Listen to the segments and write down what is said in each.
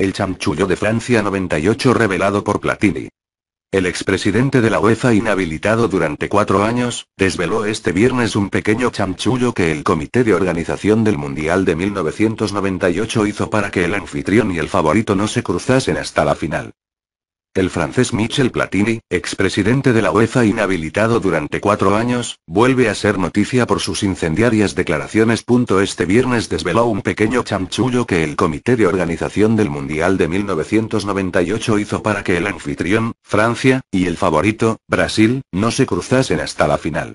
El chamchullo de Francia 98 revelado por Platini. El expresidente de la UEFA inhabilitado durante cuatro años, desveló este viernes un pequeño chamchullo que el Comité de Organización del Mundial de 1998 hizo para que el anfitrión y el favorito no se cruzasen hasta la final. El francés Michel Platini, expresidente de la UEFA inhabilitado durante cuatro años, vuelve a ser noticia por sus incendiarias declaraciones. Este viernes desveló un pequeño chamchullo que el Comité de Organización del Mundial de 1998 hizo para que el anfitrión, Francia, y el favorito, Brasil, no se cruzasen hasta la final.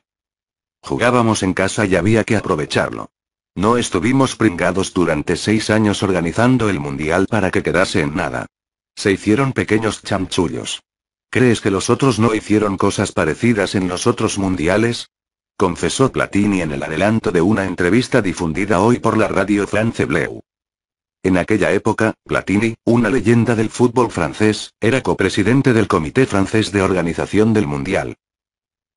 Jugábamos en casa y había que aprovecharlo. No estuvimos pringados durante seis años organizando el Mundial para que quedase en nada. Se hicieron pequeños chamchullos. ¿Crees que los otros no hicieron cosas parecidas en los otros mundiales? Confesó Platini en el adelanto de una entrevista difundida hoy por la radio France Bleu. En aquella época, Platini, una leyenda del fútbol francés, era copresidente del Comité Francés de Organización del Mundial.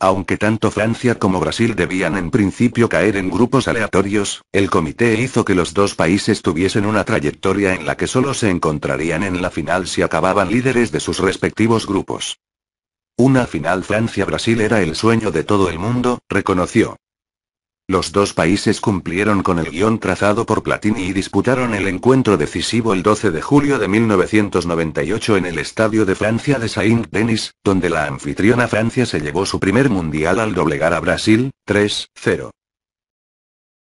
Aunque tanto Francia como Brasil debían en principio caer en grupos aleatorios, el comité hizo que los dos países tuviesen una trayectoria en la que solo se encontrarían en la final si acababan líderes de sus respectivos grupos. Una final Francia-Brasil era el sueño de todo el mundo, reconoció. Los dos países cumplieron con el guión trazado por Platini y disputaron el encuentro decisivo el 12 de julio de 1998 en el Estadio de Francia de Saint-Denis, donde la anfitriona Francia se llevó su primer mundial al doblegar a Brasil, 3-0.